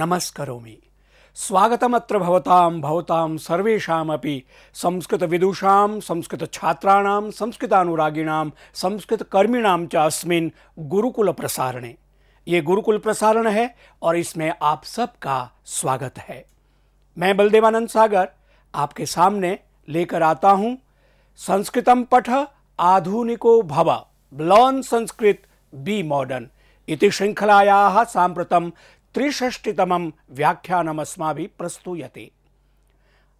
नमस्करोमि स्वागतमत्र भवतां भवतां सर्वेषामपि संस्कृतविदुषां संस्कृतछात्राणां संस्कृतानुरागिणां संस्कृतकर्मिणां च अस्मिन् गुरुकुलप्रसारणे ये गुरुकुल प्रसारण है और इसमें आप सबका स्वागत है मैं बलदेवानंद सागर आपके सामने लेकर आता हूं संस्कृतम पठ आधुनिको भव लॉन संस्कृत बी मॉडर्न इति श्रृंखलाया सांप्रतम त्रिष्टितम व्याख्यानम भी प्रस्तुत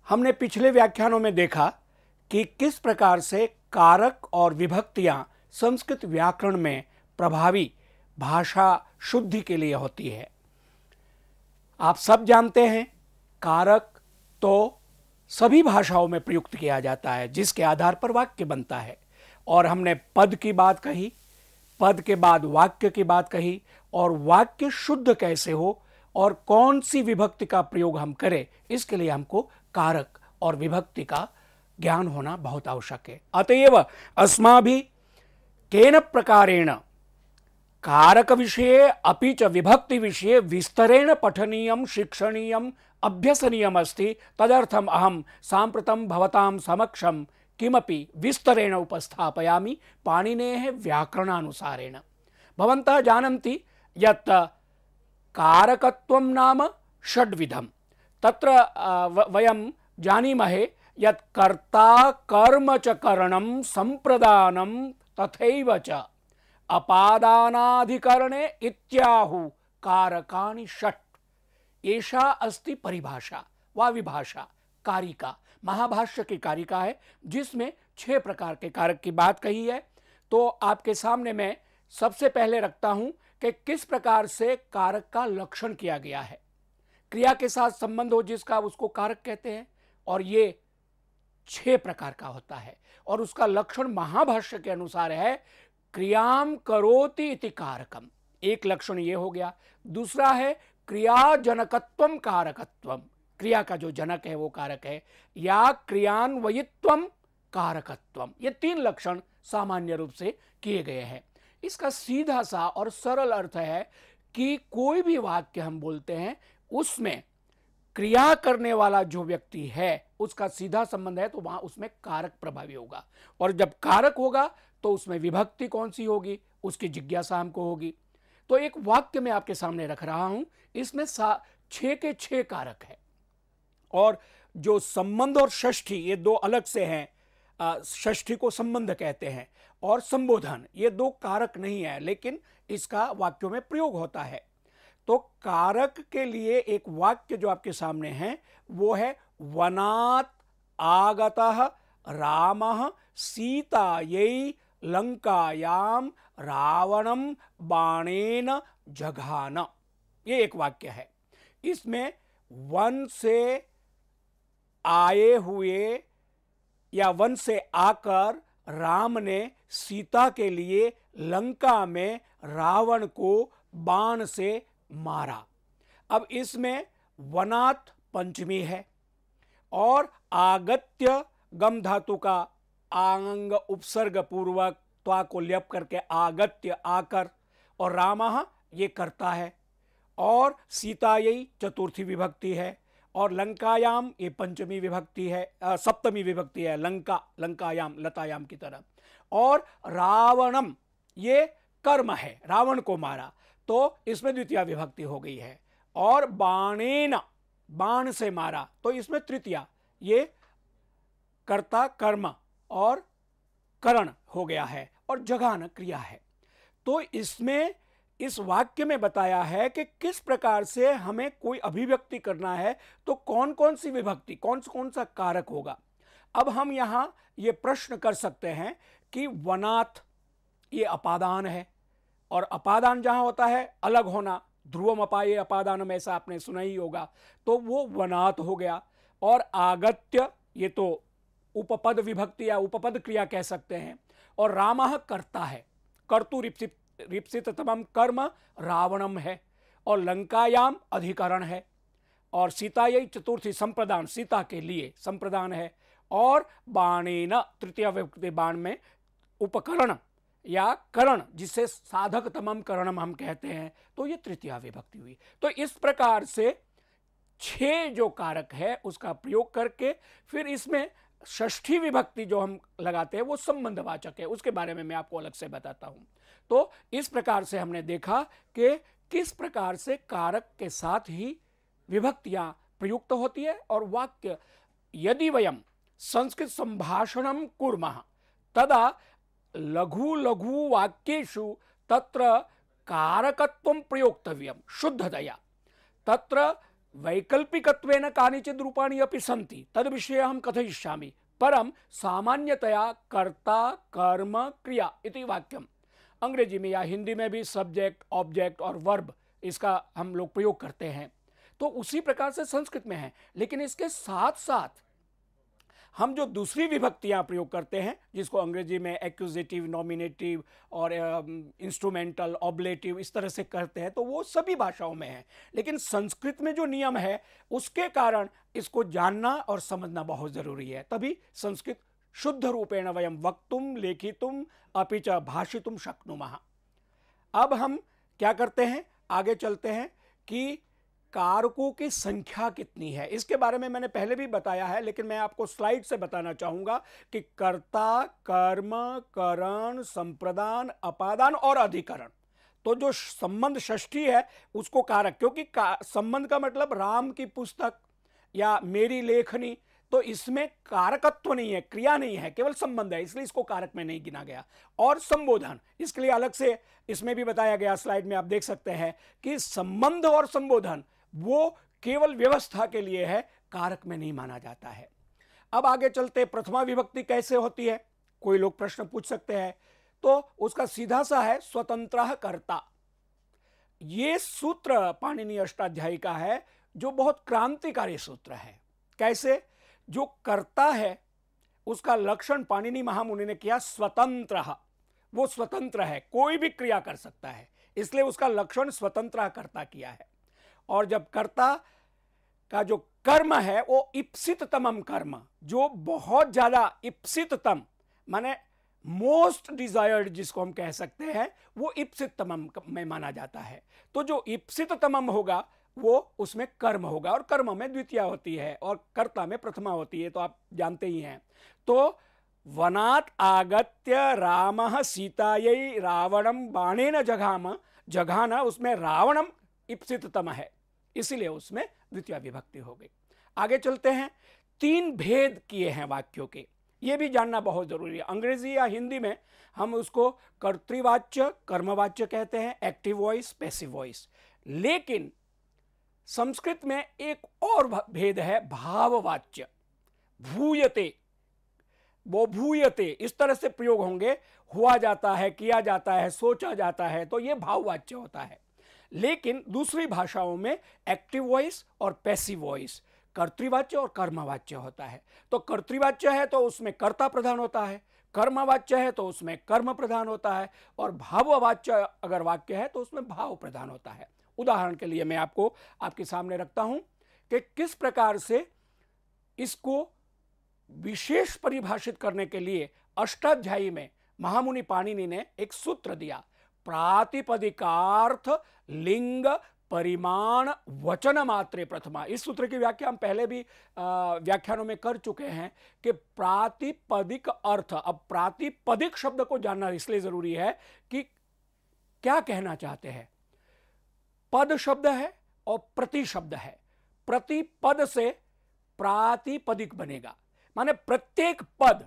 हमने पिछले व्याख्यानों में देखा कि किस प्रकार से कारक और विभक्तियां संस्कृत व्याकरण में प्रभावी भाषा शुद्धि के लिए होती है आप सब जानते हैं कारक तो सभी भाषाओं में प्रयुक्त किया जाता है जिसके आधार पर वाक्य बनता है और हमने पद की बात कही पद के बाद वाक्य की बात कही और वाक्य शुद्ध कैसे हो और कौन सी विभक्ति का प्रयोग हम करें इसके लिए हमको कारक और विभक्ति का ज्ञान होना बहुत आवश्यक है अतएव अस्मा भी केन प्रकारेण कारक विषय अभी च विभक्ति विषय विस्तरेण पठनीय शिक्षणीय अभ्यसनीय अस्ति तदर्थम अहम सांप्रतम भवतां समक्षं किमपि विस्तरेण उपस्थापयामि पाणिनेः व्याकरणानुसारेण भवन्तः जानन्ति यत् कारकत्वं नाम षड्विधं तत्र वयं जानीमहे कर्ता कर्म चरण संप्रदान तथा च अपादानाधिकरणे इत्याहु कारकाणि षट् एषा अस्ति परिभाषा वा विभाषा कारिका महाभाष्य की कारिका है जिसमें छह प्रकार के कारक की बात कही है तो आपके सामने मैं सबसे पहले रखता हूं कि किस प्रकार से कारक का लक्षण किया गया है क्रिया के साथ संबंध हो जिसका उसको कारक कहते हैं और ये छह प्रकार का होता है और उसका लक्षण महाभाष्य के अनुसार है क्रियाम करोति इति कारकम एक लक्षण ये हो गया दूसरा है क्रिया जनकत्व कारकत्वम क्रिया का जो जनक है वो कारक है या क्रियान्वयित्व कारकत्व ये तीन लक्षण सामान्य रूप से किए गए हैं इसका सीधा सा और सरल अर्थ है कि कोई भी वाक्य हम बोलते हैं उसमें क्रिया करने वाला जो व्यक्ति है उसका सीधा संबंध है तो वहां उसमें कारक प्रभावी होगा और जब कारक होगा तो उसमें विभक्ति कौन सी होगी उसकी जिज्ञासा हमको होगी तो एक वाक्य में आपके सामने रख रहा हूं इसमें छे के छह कारक है और जो संबंध और षष्ठी ये दो अलग से हैं षष्ठी को संबंध कहते हैं और संबोधन ये दो कारक नहीं है लेकिन इसका वाक्यों में प्रयोग होता है तो कारक के लिए एक वाक्य जो आपके सामने है वो है वनात आगत राम सीता यही लंकायाम रावणम बाणेन जघान ये एक वाक्य है इसमें वन से आए हुए या वन से आकर राम ने सीता के लिए लंका में रावण को बाण से मारा अब इसमें वनात पंचमी है और आगत्य गम धातु का आंग उपसर्ग पूर्वक त्वा को ल्यप करके आगत्य आकर और रामा ये करता है और सीता यही चतुर्थी विभक्ति है और लंकायाम ये पंचमी विभक्ति है सप्तमी विभक्ति है लंका लंकायाम लतायाम की तरह और रावणम ये कर्म है रावण को मारा तो इसमें द्वितीय विभक्ति हो गई है और बाणेन बाण से मारा तो इसमें तृतीय ये कर्ता कर्म और करण हो गया है और जगान क्रिया है तो इसमें इस वाक्य में बताया है कि किस प्रकार से हमें कोई अभिव्यक्ति करना है तो कौन कौन सी विभक्ति कौन कौन सा कारक होगा अब हम यहाँ ये प्रश्न कर सकते हैं कि वनाथ ये अपादान है और अपादान जहाँ होता है अलग होना ध्रुवम अपाये अपादानम ऐसा आपने सुना ही होगा तो वो वनात हो गया और आगत्य ये तो उपपद विभक्ति या उपपद क्रिया कह सकते हैं और राम करता है कर्तु रिप्सिप रिप्सिततमम कर्म रावणम है और लंकायाम अधिकरण है और सीता यही चतुर्थी संप्रदान सीता के लिए संप्रदान है और बाणेन तृतीय विभक्ति बाण में उपकरण या करण जिसे साधक तमम करणम हम कहते हैं तो ये तृतीय विभक्ति हुई तो इस प्रकार से छह जो कारक है उसका प्रयोग करके फिर इसमें षष्ठी विभक्ति जो हम लगाते हैं वो संबंधवाचक है उसके बारे में मैं आपको अलग से बताता हूँ तो इस प्रकार से हमने देखा कि किस प्रकार से कारक के साथ ही विभक्तियां प्रयुक्त होती है और वाक्य यदि वयम संस्कृत संभाषणम कुर्मः तदा लघु लघु वाक्यु तत्र कारकत्व प्रयोक्तव्य शुद्धतया तत्र वैकल्पिकत्वेन कानिचित् रूपाणि अपि सन्ति विषय अहं कथयिष्यामि परम सामान्यतया कर्ता कर्म क्रिया इति अंग्रेजी में या हिंदी में भी सब्जेक्ट ऑब्जेक्ट और वर्ब इसका हम लोग प्रयोग करते हैं तो उसी प्रकार से संस्कृत में है लेकिन इसके साथ साथ हम जो दूसरी विभक्तियां प्रयोग करते हैं जिसको अंग्रेजी में एक्यूजेटिव नॉमिनेटिव और इंस्ट्रूमेंटल ऑब्लेटिव इस तरह से करते हैं तो वो सभी भाषाओं में है लेकिन संस्कृत में जो नियम है उसके कारण इसको जानना और समझना बहुत ज़रूरी है तभी संस्कृत शुद्धरूपेण वयं वक्तुं लेखितुं अपि च भाषितुं शक्नुमः अब हम क्या करते हैं आगे चलते हैं कि कारकों की संख्या कितनी है इसके बारे में मैंने पहले भी बताया है लेकिन मैं आपको स्लाइड से बताना चाहूँगा कि कर्ता कर्म करण संप्रदान अपादान और अधिकरण तो जो संबंध षष्ठी है उसको कारक क्योंकि का, संबंध का मतलब राम की पुस्तक या मेरी लेखनी तो इसमें कारकत्व नहीं है क्रिया नहीं है केवल संबंध है इसलिए इसको कारक में नहीं गिना गया और संबोधन इसके लिए अलग से इसमें भी बताया गया स्लाइड में आप देख सकते हैं कि संबंध और संबोधन वो केवल व्यवस्था के लिए है कारक में नहीं माना जाता है अब आगे चलते प्रथमा विभक्ति कैसे होती है कोई लोग प्रश्न पूछ सकते हैं तो उसका सीधा सा है स्वतंत्र कर्ता ये सूत्र पाणिनि अष्टाध्यायी का है जो बहुत क्रांतिकारी सूत्र है कैसे जो करता है उसका लक्षण पाणिनि महामुनि ने किया स्वतंत्र वो स्वतंत्र है कोई भी क्रिया कर सकता है इसलिए उसका लक्षण स्वतंत्र कर्ता किया है और जब कर्ता का जो कर्म है वो तमम कर्म जो बहुत ज़्यादा इप्सितम माने मोस्ट डिजायर्ड जिसको हम कह सकते हैं वो तमम में माना जाता है तो जो तमम होगा वो उसमें कर्म होगा और कर्म में द्वितीय होती है और कर्ता में प्रथमा होती है तो आप जानते ही हैं तो वनात आगत्य राम सीतायै रावणम न जघाम जघाना उसमें रावणम इप्सिततम है इसीलिए उसमें द्वितीय विभक्ति हो गई आगे चलते हैं तीन भेद किए हैं वाक्यों के ये भी जानना बहुत जरूरी है अंग्रेजी या हिंदी में हम उसको कर्तृवाच्य कर्मवाच्य कहते हैं एक्टिव वॉइस पैसिव वॉइस लेकिन संस्कृत में एक और भेद है भाववाच्य भूयते वो भूयते इस तरह से प्रयोग होंगे हुआ जाता है किया जाता है सोचा जाता है तो ये भाववाच्य होता है लेकिन दूसरी भाषाओं में एक्टिव वॉइस और पैसिव वॉइस कर्तृवाच्य और कर्मवाच्य होता है तो कर्तृवाच्य है तो उसमें कर्ता प्रधान होता है कर्मवाच्य है तो उसमें कर्म प्रधान होता है और भाववाच्य अगर वाक्य है तो उसमें भाव प्रधान होता है उदाहरण के लिए मैं आपको आपके सामने रखता हूं कि किस प्रकार से इसको विशेष परिभाषित करने के लिए अष्टाध्यायी में महामुनि पाणिनि ने एक सूत्र दिया प्रातिपदिकार्थ लिंग परिमाण वचन मात्रे प्रथमा इस सूत्र की व्याख्या हम पहले भी व्याख्यानों में कर चुके हैं कि प्रातिपदिक अर्थ अब प्रातिपदिक शब्द को जानना इसलिए जरूरी है कि क्या कहना चाहते हैं पद शब्द है और प्रति शब्द है प्रति पद से प्रातिपदिक बनेगा माने प्रत्येक पद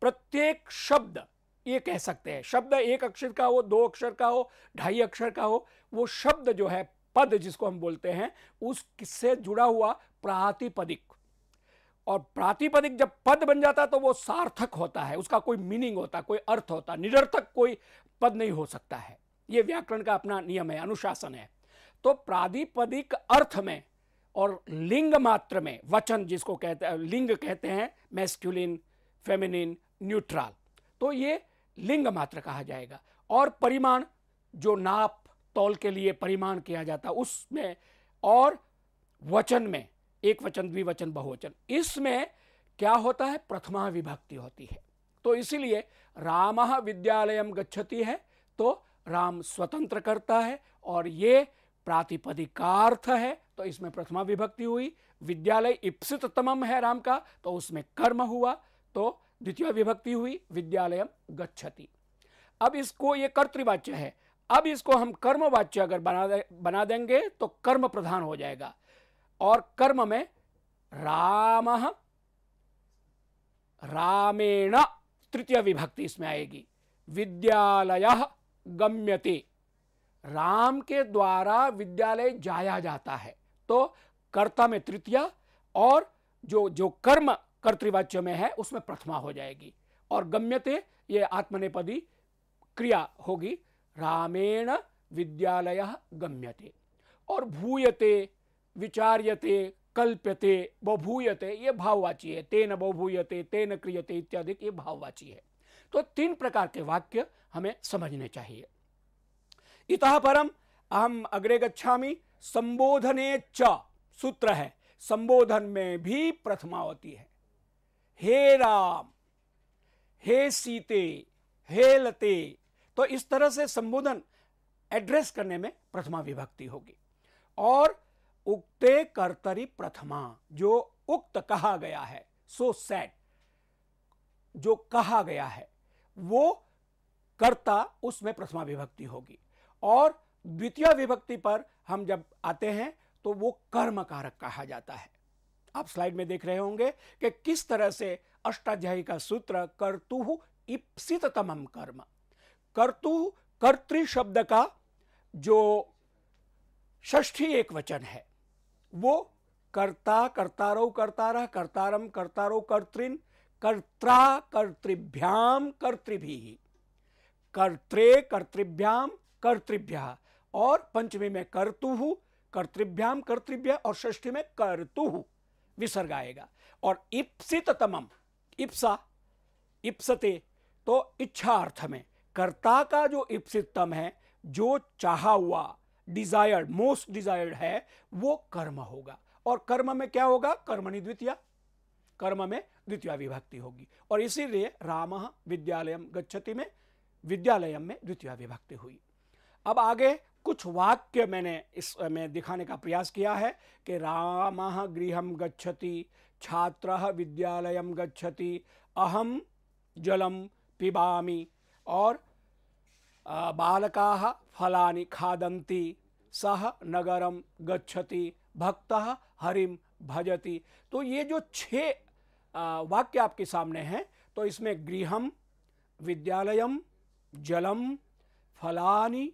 प्रत्येक शब्द ये कह सकते हैं शब्द एक अक्षर का हो दो अक्षर का हो ढाई अक्षर का हो वो शब्द जो है पद जिसको हम बोलते हैं उससे जुड़ा हुआ प्रातिपदिक और प्रातिपदिक जब पद बन जाता तो वो सार्थक होता है उसका कोई मीनिंग होता कोई अर्थ होता निरर्थक कोई पद नहीं हो सकता है ये व्याकरण का अपना नियम है अनुशासन है तो प्राधिपदिक अर्थ में और लिंग मात्र में वचन जिसको कहते हैं लिंग कहते हैं मेस्क्यूलिन फेमिनिन न्यूट्रल तो ये लिंग मात्र कहा जाएगा और परिमाण जो नाप तौल के लिए परिमाण किया जाता उसमें और वचन में एक वचन द्विवचन बहुवचन इसमें क्या होता है प्रथमा विभक्ति होती है तो इसीलिए राम विद्यालय गच्छती है तो राम स्वतंत्र करता है और ये प्रातिपदिकार्थ है तो इसमें प्रथमा विभक्ति हुई विद्यालय इप्सित तमम है राम का तो उसमें कर्म हुआ तो द्वितीय विभक्ति हुई विद्यालय गच्छति अब इसको ये कर्तृवाच्य है अब इसको हम कर्मवाच्य अगर बना दे, बना देंगे तो कर्म प्रधान हो जाएगा और कर्म में राम रामेण तृतीय विभक्ति इसमें आएगी विद्यालय गम्यते राम के द्वारा विद्यालय जाया जाता है तो कर्ता में तृतीया और जो जो कर्म कर्तृवाच्य में है उसमें प्रथमा हो जाएगी और गम्यते ये आत्मनेपदी क्रिया होगी रामेण विद्यालय गम्यते और भूयते विचार्यते कल्प्यते बभूयते ये भाववाची है तेन बभूयते तेन क्रियते इत्यादि ये भाववाची है तो तीन प्रकार के वाक्य हमें समझने चाहिए इत परम अहम अग्रे गच्छा संबोधने च सूत्र है संबोधन में भी प्रथमावती है हे राम हे सीते हे लते तो इस तरह से संबोधन एड्रेस करने में प्रथमा विभक्ति होगी और उक्ते कर्तरी प्रथमा जो उक्त कहा गया है सो so सैड जो कहा गया है वो कर्ता उसमें प्रथमा विभक्ति होगी और द्वितीय विभक्ति पर हम जब आते हैं तो वो कर्म कारक कहा जाता है आप स्लाइड में देख रहे होंगे कि किस तरह से अष्टाध्यायी का सूत्र कर्तु इप्सितम कर्म कर्तु कर्तृ शब्द का जो ष्ठी एक वचन है वो कर्ता कर्तारो कर्तार कर्तारम कर्तारो कर्तृन कर्ता कर्तृभ्याम कर्तृभि कर्त्रे कर्तृभ्याम कर्तृभ्य और पंचमी में कर्तु हूँ कर्तृभ्याम कर्तृभ्य और षष्ठी में कर्तु हूँ विसर्ग आएगा और इप्सित तमम इप्सा इप्सते तो इच्छा अर्थ में कर्ता का जो इप्सित तम है जो चाहा हुआ डिजायर्ड मोस्ट डिजायर्ड है वो कर्म होगा और कर्म में क्या होगा कर्मणि द्वितीय कर्म में द्वितीय विभक्ति होगी और इसीलिए राम विद्यालय गच्छति में विद्यालय में द्वितीय विभक्ति हुई अब आगे कुछ वाक्य मैंने इस में दिखाने का प्रयास किया है कि राम गृह गच्छति छात्र विद्यालय गच्छति अहम जलम पिबामी और बालका फला खादन्ति सह नगरम गच्छति भक्त हरिम भजति तो ये जो छः वाक्य आपके सामने हैं तो इसमें गृहम विद्यालयम जलम फलानी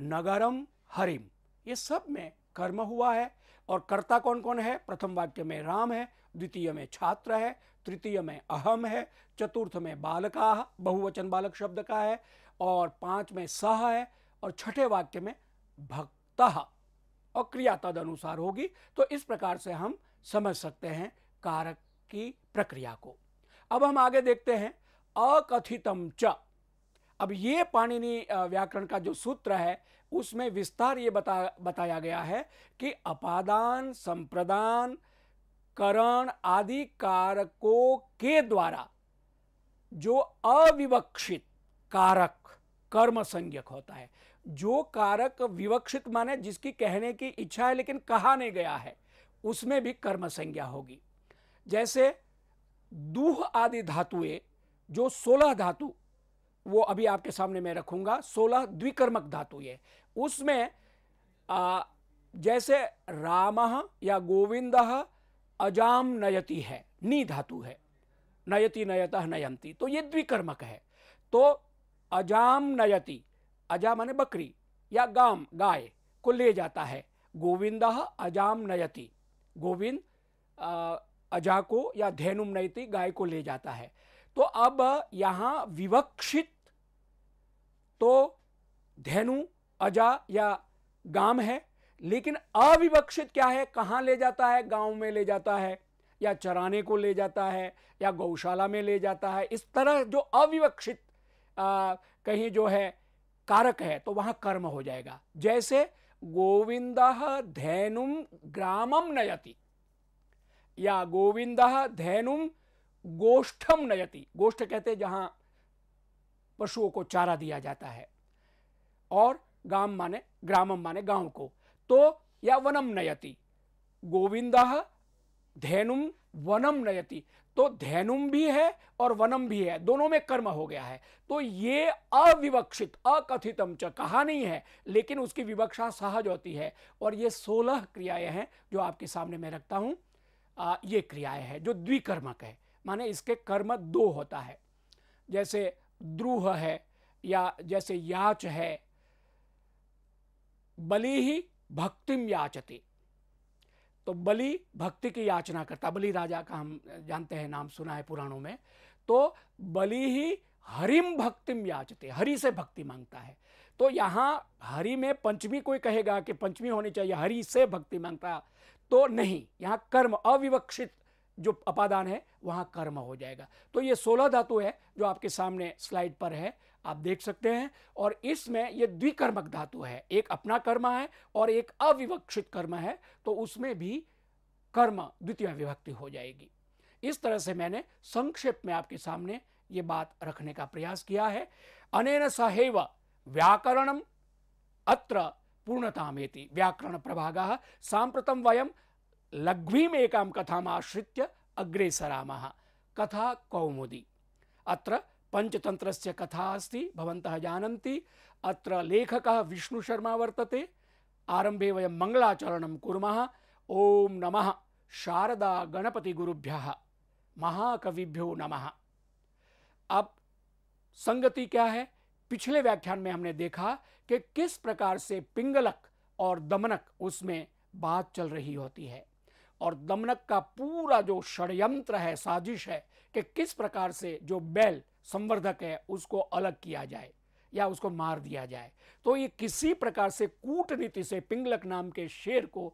नगरम हरिम ये सब में कर्म हुआ है और कर्ता कौन कौन है प्रथम वाक्य में राम है द्वितीय में छात्र है तृतीय में अहम है चतुर्थ में बालका बहुवचन बालक शब्द का है और पांच में सह है और छठे वाक्य में भक्त और क्रिया तद अनुसार होगी तो इस प्रकार से हम समझ सकते हैं कारक की प्रक्रिया को अब हम आगे देखते हैं अकथितम च अब ये पाणिनि व्याकरण का जो सूत्र है उसमें विस्तार ये बता बताया गया है कि अपादान संप्रदान करण आदि कारकों के द्वारा जो अविवक्षित कारक कर्म संज्ञक होता है जो कारक विवक्षित माने जिसकी कहने की इच्छा है लेकिन कहा नहीं गया है उसमें भी कर्म संज्ञा होगी जैसे दूह आदि धातुएं जो सोलह धातु वो अभी आपके सामने मैं रखूंगा सोलह द्विकर्मक धातु ये उसमें आ, जैसे राम या गोविंद अजाम नयति है नी धातु है नयति नयत नयंती तो ये द्विकर्मक है तो अजाम नयति अजा माने बकरी या गाम गाय को ले जाता है गोविंद अजाम नयति गोविंद अजा को या धेनुम नयति गाय को ले जाता है तो अब यहाँ विवक्षित तो धैनु अजा या गाम है लेकिन अविवक्षित क्या है कहाँ ले जाता है गांव में ले जाता है या चराने को ले जाता है या गौशाला में ले जाता है इस तरह जो अविवक्षित कहीं जो है कारक है तो वहां कर्म हो जाएगा जैसे गोविंद धैनुम ग्रामम नयति या गोविंद धैनुम गोष्ठम नयति गोष्ठ कहते जहां पशुओं को चारा दिया जाता है और गाम माने ग्रामम माने गांव को तो या वनम नयति गोविंद धैनुम वनम नयति तो धैनुम भी है और वनम भी है दोनों में कर्म हो गया है तो ये अविवक्षित अकथितम च कहा नहीं है लेकिन उसकी विवक्षा सहज होती है और ये सोलह क्रियाएं हैं जो आपके सामने मैं रखता आ, ये क्रियाएं हैं जो द्विकर्मक है माने इसके कर्म दो होता है जैसे द्रूह है या जैसे याच है बलि ही भक्तिम याचते तो बलि भक्ति की याचना करता बलि राजा का हम जानते हैं नाम सुना है पुराणों में तो बलि ही हरिम भक्तिम याचते हरि से भक्ति मांगता है तो यहां हरि में पंचमी कोई कहेगा कि पंचमी होनी चाहिए हरि से भक्ति मांगता तो नहीं यहां कर्म अविवक्षित जो अपादान है वहाँ कर्म हो जाएगा तो ये सोलह धातु है जो आपके सामने स्लाइड पर है आप देख सकते हैं और इसमें ये द्विकर्मक धातु है एक अपना कर्म है और एक अविवक्षित कर्म है तो उसमें भी कर्म द्वितीय विभक्ति हो जाएगी इस तरह से मैंने संक्षेप में आपके सामने ये बात रखने का प्रयास किया है अनेन सहैव व्याकरणम अत्र पूर्णतामेति व्याकरण प्रभाग सांप्रतम वयम लघ्वीमेकां कथा अग्रे सरामः कथा कौमुदी अत्र पञ्चतन्त्रस्य कथा अस्ति भवन्तः जानन्ति अत्र लेखकः विष्णुशर्मा वर्तते आरम्भे वयं मङ्गलाचरणं कुर्मः ॐ नमः शारदा गणपतिगुरुभ्यः महाकविभ्यो नमः अब संगति क्या है पिछले व्याख्यान में हमने देखा कि किस प्रकार से पिंगलक और दमनक उसमें बात चल रही होती है और दमनक का पूरा जो षडयंत्र है साजिश है कि किस प्रकार से जो बैल संवर्धक है उसको अलग किया जाए या उसको मार दिया जाए तो ये किसी प्रकार से कूटनीति से पिंगलक नाम के शेर को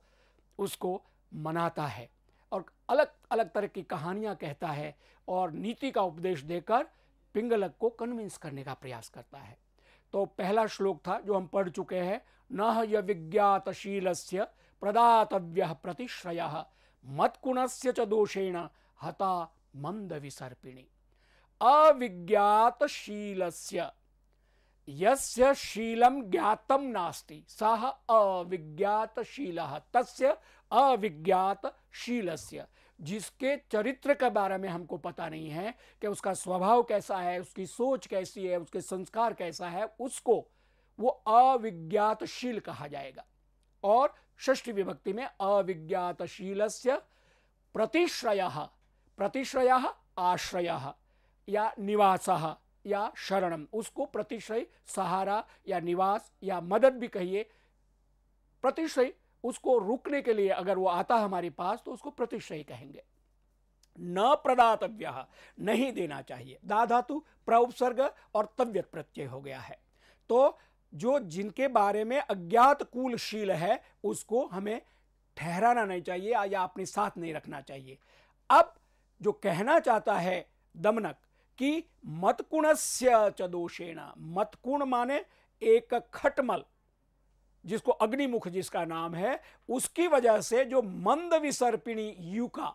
उसको मनाता है और अलग अलग तरह की कहानियां कहता है और नीति का उपदेश देकर पिंगलक को कन्विंस करने का प्रयास करता है तो पहला श्लोक था जो हम पढ़ चुके हैं न यज्ञातशील प्रदातव्य प्रतिश्रय मत्कुण से दोषेण हता मंद विसर्पिणी अविज्ञातशील यील ज्ञात ज्ञातम नास्ति सह अविज्ञातशीलः तस्य अविज्ञातशीलस्य जिसके चरित्र के बारे में हमको पता नहीं है कि उसका स्वभाव कैसा है उसकी सोच कैसी है उसके संस्कार कैसा है उसको वो अविज्ञातशील कहा जाएगा और षष्ठी विभक्ति में अविज्ञातशील से प्रतिश्रय प्रतिश्रय आश्रय या निवास या शरण उसको प्रतिश्रय सहारा या निवास या मदद भी कहिए प्रतिश्रय उसको रुकने के लिए अगर वो आता हमारे पास तो उसको प्रतिश्रय कहेंगे न प्रदातव्य नहीं देना चाहिए दाधातु प्रसर्ग और तव्यत प्रत्यय हो गया है तो जो जिनके बारे में अज्ञात कुलशील है उसको हमें ठहराना नहीं चाहिए या अपने साथ नहीं रखना चाहिए अब जो कहना चाहता है दमनक कि मतकुणस्य से दोषेण मतकुण माने एक खटमल जिसको अग्निमुख जिसका नाम है उसकी वजह से जो मंद विसर्पिणी युका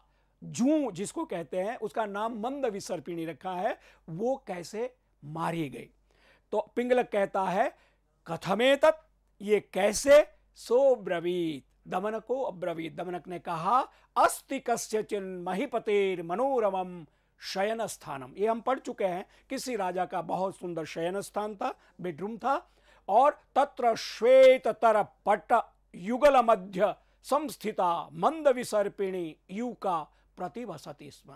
जू जिसको कहते हैं उसका नाम मंद विसर्पिणी रखा है वो कैसे मारी गई तो पिंगलक कहता है कथमेतत ये कैसे सो ब्रवीत दमन को अब्रवीत दमनक ने कहा अस्ति चिन महिपतेर मनोरमम शयन स्थानम ये हम पढ़ चुके हैं किसी राजा का बहुत सुंदर शयन स्थान था बेडरूम था और तत्र श्वेत तर पट युगल मध्य संस्थिता मंद विसर्पिणी यू का प्रतिभसती स्म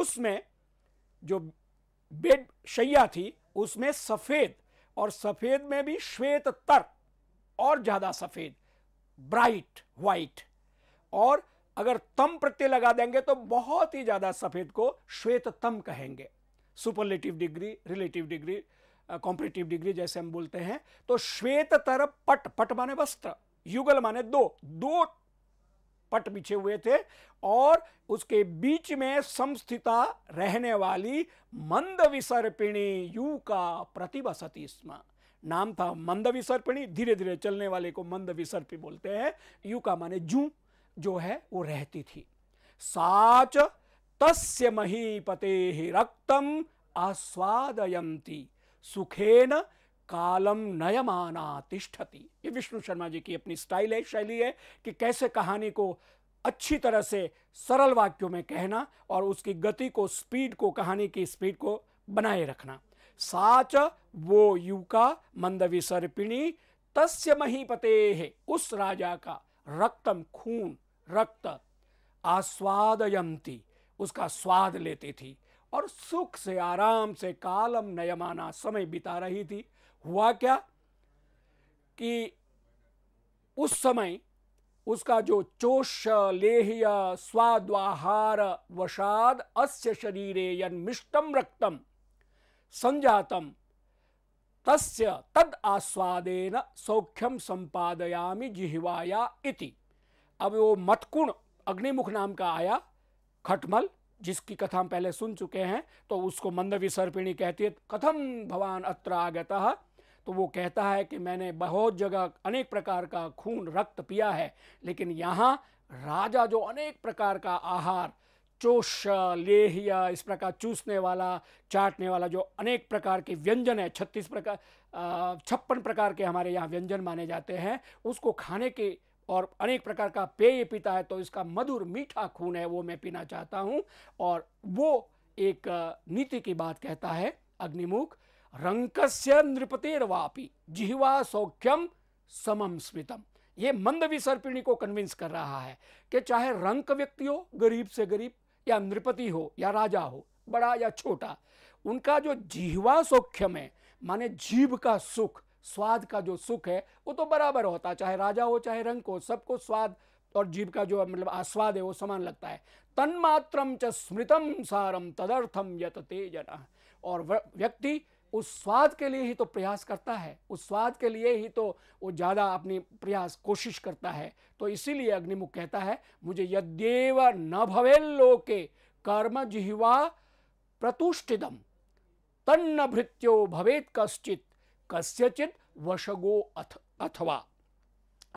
उसमें जो बेड शैया थी उसमें सफेद और सफ़ेद में भी श्वेत तर और ज़्यादा सफ़ेद ब्राइट व्हाइट और अगर तम प्रत्यय लगा देंगे तो बहुत ही ज़्यादा सफ़ेद को श्वेत तम कहेंगे superlative degree relative degree comparative degree जैसे हम बोलते हैं तो श्वेत तर पट पट माने वस्त्र युगल माने दो दो पट बिछे हुए थे और उसके बीच में समस्थिता रहने वाली मंद विसर्पिणी यू का प्रतिबसती स्म नाम था मंद विसर्पिणी धीरे धीरे चलने वाले को मंद विसर्पी बोलते हैं यू का माने जू जो है वो रहती थी साच तस्य महीपते रक्तम आस्वादयंती सुखेन कालम नयमाना तिष्ठति ये विष्णु शर्मा जी की अपनी स्टाइल है शैली है कि कैसे कहानी को अच्छी तरह से सरल वाक्यों में कहना और उसकी गति को स्पीड को कहानी की स्पीड को बनाए रखना साच वो युका मंद विसर्पिणी तस्य महीपते है उस राजा का रक्तम खून रक्त आस्वादयंती उसका स्वाद लेती थी और सुख से आराम से कालम नयमाना समय बिता रही थी हुआ क्या कि उस समय उसका जो चोष लेह्य स्वाद्वाहार वशाद अस्य शरीरे यन्मिष्टम रक्तम संजातम तस्य तद आस्वादेन सौख्यम संपादयामी जिहवाया इति अब वो मतकुण अग्निमुख नाम का आया खटमल जिसकी कथा हम पहले सुन चुके हैं तो उसको मंदवी सर्पिणी कहती है कथम भवान अत्र आगतः तो वो कहता है कि मैंने बहुत जगह अनेक प्रकार का खून रक्त पिया है लेकिन यहाँ राजा जो अनेक प्रकार का आहार चोश लेहिया इस प्रकार चूसने वाला चाटने वाला जो अनेक प्रकार के व्यंजन है छत्तीस प्रकार छप्पन प्रकार के हमारे यहाँ व्यंजन माने जाते हैं उसको खाने के और अनेक प्रकार का पेय पीता है तो इसका मधुर मीठा खून है वो मैं पीना चाहता हूँ और वो एक नीति की बात कहता है अग्निमुख रंकस्य नृपतेरवापी जिहवा सौख्यम समम स्मितम ये मंद विसर्पिणी को कन्विंस कर रहा है कि चाहे रंक व्यक्ति हो गरीब से गरीब या नृपति हो या राजा हो बड़ा या छोटा उनका जो जिहवा सौख्यम है माने जीव का सुख स्वाद का जो सुख है वो तो बराबर होता है चाहे राजा हो चाहे रंक हो सबको स्वाद और जीव का जो मतलब आस्वाद है वो समान लगता है तन्मात्रम च स्मृतम सारम तदर्थम यत तेजना और व्यक्ति उस स्वाद के लिए ही तो प्रयास करता है उस स्वाद के लिए ही तो वो ज़्यादा अपनी प्रयास कोशिश करता है तो इसीलिए अग्निमुख कहता है मुझे यद्येव न भवेल लोके कर्म जिहवा प्रतुष्ठितम तन्न भृत्यो भवेत कश्चित कस्यचित वशगो अथ अथवा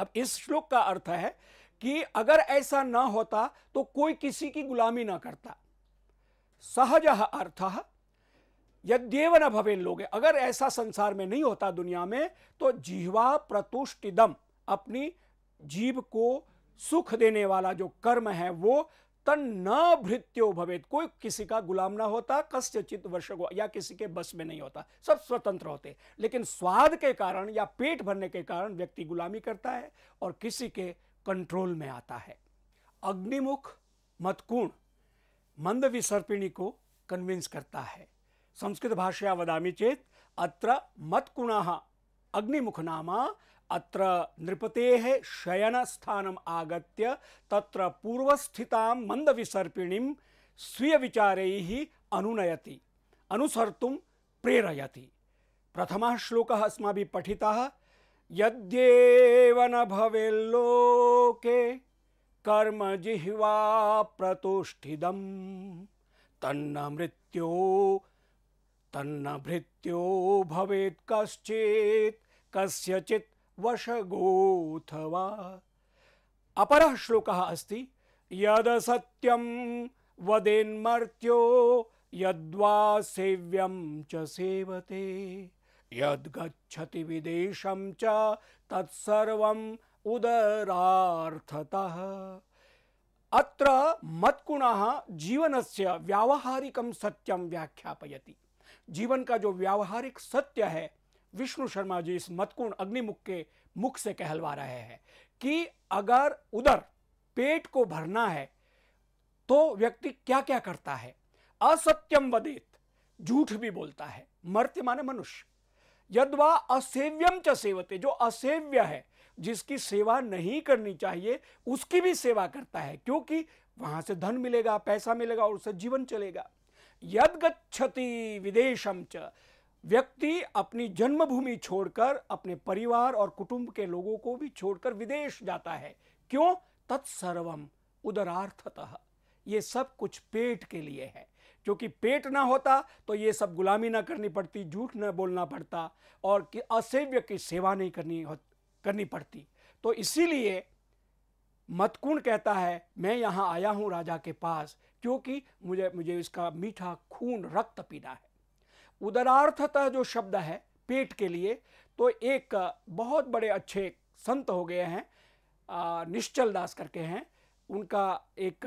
अब इस श्लोक का अर्थ है कि अगर ऐसा ना होता तो कोई किसी की गुलामी ना करता सहज अर्थ यद्येव न भवे लोगे अगर ऐसा संसार में नहीं होता दुनिया में तो जीवा प्रतुष्टिदम अपनी जीव को सुख देने वाला जो कर्म है वो तन न भृत्यो भवेद कोई किसी का गुलाम ना होता कस्य चित वर्ष या किसी के बस में नहीं होता सब स्वतंत्र होते लेकिन स्वाद के कारण या पेट भरने के कारण व्यक्ति गुलामी करता है और किसी के कंट्रोल में आता है अग्निमुख मतकूण मंद विसर्पिणी को कन्विंस करता है संस्कृत संस्कृतभाषया वदामि चेत् अत्र मत्कुणः अग्निमुख नाम अत्र नृपतेः शयनस्थानम् आगत्य तत्र पूर्वस्थितां मन्दविसर्पिणीं स्वीयविचारैः अनुनयति अनुसर्तुं प्रेरयति प्रथमः श्लोकः अस्माभिः पठितः यद्येव न भवेल्लोके जिह्वा प्रतुष्ठिदं तन्न मृत्यो तन्न भृत्यो भवेत् कश्चित् कस्यचित् वशगोऽथवा अपरः श्लोकः अस्ति यद सत्यं वदेन्मर्त्यो यद्वा सेव्यं च सेवते यद्गच्छति विदेशं च तत्सर्वम् उदरार्थतः अत्र मत्कुणः जीवनस्य व्यावहारिकं सत्यं व्याख्यापयति जीवन का जो व्यावहारिक सत्य है विष्णु शर्मा जी इस मतकूर्ण अग्निमुख के मुख से कहलवा रहे हैं कि अगर उधर पेट को भरना है तो व्यक्ति क्या क्या करता है असत्यम वदित झूठ भी बोलता है मर्त्य माने मनुष्य यदवा असेव्यम च सेवते जो असेव्य है जिसकी सेवा नहीं करनी चाहिए उसकी भी सेवा करता है क्योंकि वहां से धन मिलेगा पैसा मिलेगा और उससे जीवन चलेगा यद विदेशम च व्यक्ति अपनी जन्मभूमि छोड़कर अपने परिवार और कुटुंब के लोगों को भी छोड़कर विदेश जाता है क्यों तत्सर्वम उदरार्थतः ये सब कुछ पेट के लिए है क्योंकि पेट ना होता तो ये सब गुलामी ना करनी पड़ती झूठ ना बोलना पड़ता और कि असेव्य की सेवा नहीं करनी करनी पड़ती तो इसीलिए मतकुण कहता है मैं यहाँ आया हूँ राजा के पास क्योंकि मुझे मुझे इसका मीठा खून रक्त पीना है उदरार्थतः जो शब्द है पेट के लिए तो एक बहुत बड़े अच्छे संत हो गए हैं निश्चल दास करके हैं उनका एक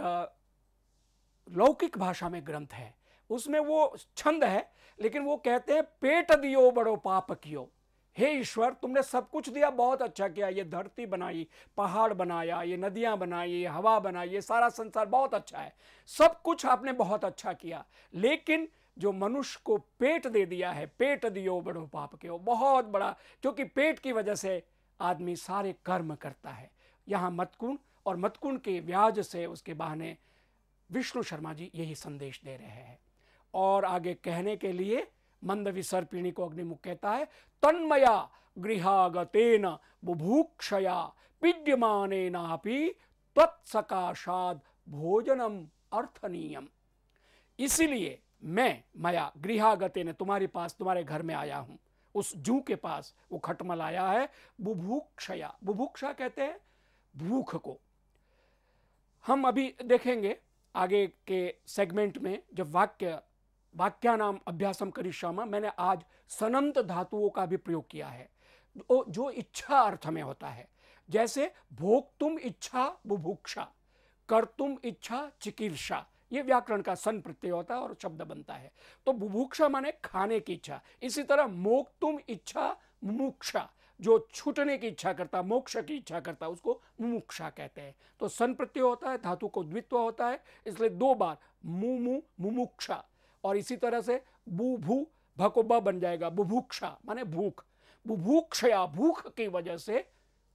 लौकिक भाषा में ग्रंथ है उसमें वो छंद है लेकिन वो कहते हैं पेट दियो बड़ो पाप कियो हे ईश्वर तुमने सब कुछ दिया बहुत अच्छा किया ये धरती बनाई पहाड़ बनाया ये नदियाँ बनाई ये हवा बनाई ये सारा संसार बहुत अच्छा है सब कुछ आपने बहुत अच्छा किया लेकिन जो मनुष्य को पेट दे दिया है पेट दियो बड़ो पाप के हो बहुत बड़ा क्योंकि पेट की वजह से आदमी सारे कर्म करता है यहाँ मतकुण और मतकुण के व्याज से उसके बहाने विष्णु शर्मा जी यही संदेश दे रहे हैं और आगे कहने के लिए मंद विसर्पिणी को अग्निमुख कहता है तन्मया गृहागतेन बुभुक्षया विद्यमान तत्सकाशाद भोजनम अर्थनीयम इसलिए मैं मया गृहागते ने तुम्हारे पास तुम्हारे घर में आया हूं उस जू के पास वो खटमल आया है बुभुक्षया बुभुक्षा कहते हैं भूख को हम अभी देखेंगे आगे के सेगमेंट में जब वाक्य वाक्यानाम अभ्यासम करिष्यामा मैंने आज सनंत धातुओं का भी प्रयोग किया है जो इच्छा अर्थ में होता है जैसे भोग तुम इच्छा बुभुक्षा कर तुम इच्छा चिकित्सा ये व्याकरण का सन प्रत्यय होता है और शब्द बनता है तो बुभुक्षा माने खाने की इच्छा इसी तरह मोक तुम इच्छा मुमुक्षा जो छूटने की इच्छा करता मोक्ष की इच्छा करता उसको मुमुक्षा कहते हैं तो सन प्रत्यय होता है धातु को द्वित्व होता है इसलिए दो बार मुमु मुमुक्षा और इसी तरह से भू भकोबा बन जाएगा बुभुक्षा माने भूख बुभुक्षया भूख की वजह से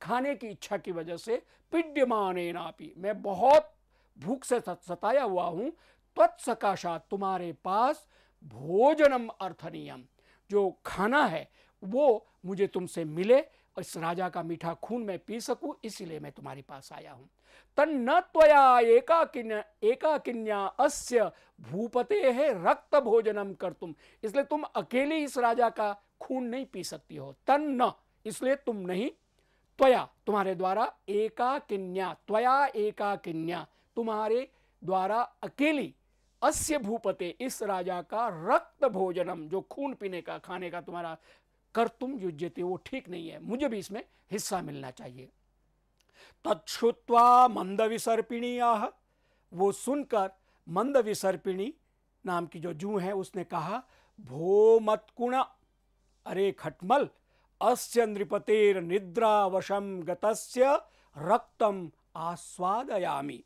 खाने की इच्छा की वजह से पिड्यमाने नापी मैं बहुत भूख से सताया हुआ हूँ तत्सकाशात तुम्हारे पास भोजनम अर्थनियम जो खाना है वो मुझे तुमसे मिले इस राजा का मीठा खून मैं पी सकूं इसीलिए मैं तुम्हारे पास आया हूं तन्न त्वया एकाकिन्या एकाकिन्या अस्य भूपते है रक्त भोजनम कर तुम इसलिए तुम अकेले इस राजा का खून नहीं पी सकती हो तन्न इसलिए तुम नहीं त्वया तुम्हारे द्वारा एकाकिन्या त्वया एकाकिन्या तुम्हारे द्वारा अकेली अस्य भूपते इस राजा का रक्त भोजनम जो खून पीने का खाने का तुम्हारा कर तुम युजते वो ठीक नहीं है मुझे भी इसमें हिस्सा मिलना चाहिए तत्वा मंद विसर्पिणी आह वो सुनकर मंद विसर्पिणी नाम की जो जू है उसने कहा भो मत्कुण अरे खटमल अस्य नृपतेर वशम गतस्य रक्तम आस्वादयामी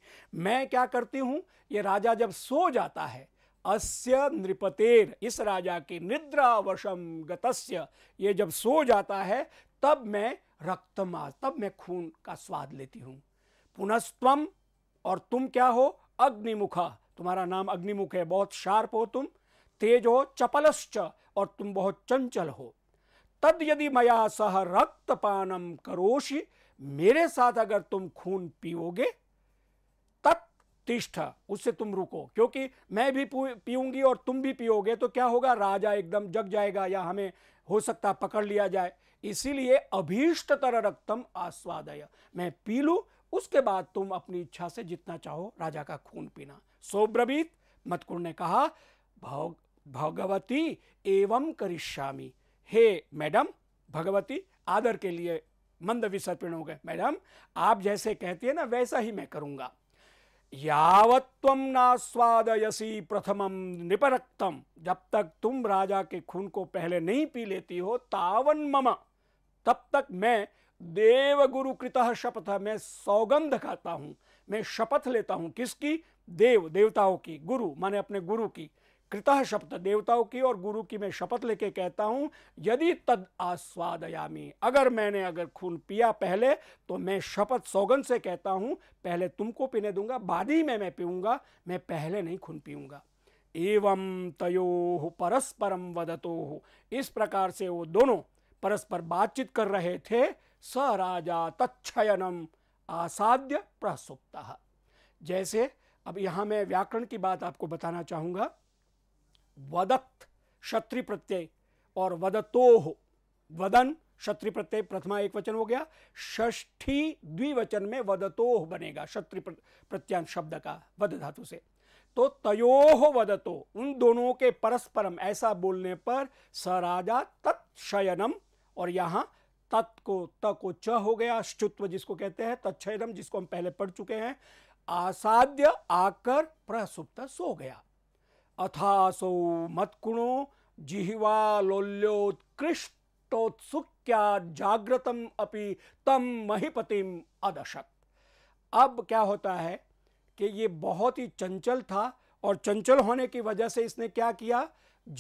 मैं क्या करती हूं ये राजा जब सो जाता है अस्य नृपतेर इस राजा के निद्रावशम गतस्य ये जब सो जाता है तब मैं रक्तमा तब मैं खून का स्वाद लेती हूँ पुनस्तम और तुम क्या हो अग्निमुखा तुम्हारा नाम अग्निमुख है बहुत शार्प हो तुम तेज हो चपलश्च और तुम बहुत चंचल हो तद यदि मया सह रक्तपानम करोशी मेरे साथ अगर तुम खून पीओगे तिष्ठा उससे तुम रुको क्योंकि मैं भी पीऊंगी और तुम भी पियोगे तो क्या होगा राजा एकदम जग जाएगा या हमें हो सकता पकड़ लिया जाए इसीलिए अभीष्ट तरह रक्तम आस्वादय मैं पी लू उसके बाद तुम अपनी इच्छा से जितना चाहो राजा का खून पीना सोब्रवीत मतकुर ने कहा भाग भगवती एवं करिष्यामी हे मैडम भगवती आदर के लिए मंद विसर्पिण हो गए मैडम आप जैसे कहती है ना वैसा ही मैं करूंगा यावत्वम नास्वादयसी प्रथमम निपरक्तम जब तक तुम राजा के खून को पहले नहीं पी लेती हो तावन मम तब तक मैं देव गुरु कृत शपथ मैं सौगंध खाता हूं मैं शपथ लेता हूं किसकी देव देवताओं की गुरु माने अपने गुरु की कृतः शपथ देवताओं की और गुरु की मैं शपथ लेके कहता हूँ यदि तद आस्वादयामी अगर मैंने अगर खून पिया पहले तो मैं शपथ सौगन से कहता हूँ पहले तुमको पीने दूंगा बाद ही में मैं पीऊँगा मैं पहले नहीं खून पीऊँगा एवं तयो परस्परम वदतो इस प्रकार से वो दोनों परस्पर बातचीत कर रहे थे स राजा तत्नम आसाद्य प्रसुप्त जैसे अब यहाँ मैं व्याकरण की बात आपको बताना चाहूँगा वदत क्षत्रि प्रत्यय और वदतोह वदन क्षत्रि प्रत्यय प्रथमा एक वचन हो गया षष्ठी द्विवचन में वदतोह बनेगा क्षत्रि प्रत्यांश शब्द का वद धातु से तो तयोह वदतो उन दोनों के परस्परम ऐसा बोलने पर सराजा तत्शयनम और यहां तत् को त को च हो गया श्चुत्व जिसको कहते हैं तत्शयनम जिसको हम पहले पढ़ चुके हैं आसाद्य आकर प्रसुप्त सो गया अथासौ मत्कुणो जिह्वालोल्योत्कृष्टोत्सुक्या जागृतम अपि तम महीपतिम अदशत अब क्या होता है कि ये बहुत ही चंचल था और चंचल होने की वजह से इसने क्या किया